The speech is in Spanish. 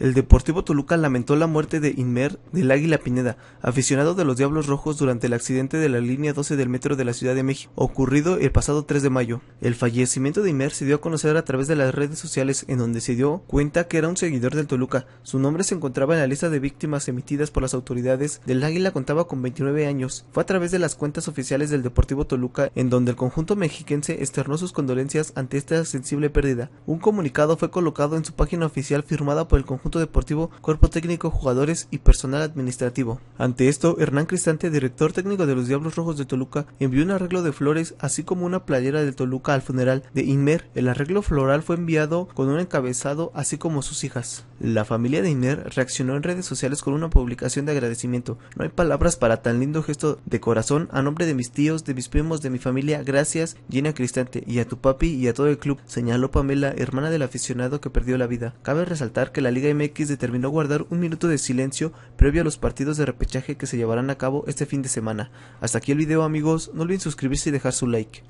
el Deportivo Toluca lamentó la muerte de Inmer del Águila Pineda, aficionado de los Diablos Rojos durante el accidente de la línea 12 del metro de la Ciudad de México, ocurrido el pasado 3 de mayo. El fallecimiento de Inmer se dio a conocer a través de las redes sociales, en donde se dio cuenta que era un seguidor del Toluca. Su nombre se encontraba en la lista de víctimas emitidas por las autoridades. Del Águila contaba con 29 años. Fue a través de las cuentas oficiales del Deportivo Toluca, en donde el conjunto mexiquense externó sus condolencias ante esta sensible pérdida. Un comunicado fue colocado en su página oficial firmada por el conjunto deportivo, cuerpo técnico, jugadores y personal administrativo. Ante esto, Hernán Cristante, director técnico de los Diablos Rojos de Toluca, envió un arreglo de flores así como una playera de Toluca al funeral de Inmer. El arreglo floral fue enviado con un encabezado así como sus hijas. La familia de Inmer reaccionó en redes sociales con una publicación de agradecimiento. No hay palabras para tan lindo gesto de corazón a nombre de mis tíos, de mis primos, de mi familia. Gracias, Gina Cristante, y a tu papi y a todo el club, señaló Pamela, hermana del aficionado que perdió la vida. Cabe resaltar que la Liga MX determinó guardar un minuto de silencio previo a los partidos de repechaje que se llevarán a cabo este fin de semana. Hasta aquí el video amigos, no olviden suscribirse y dejar su like.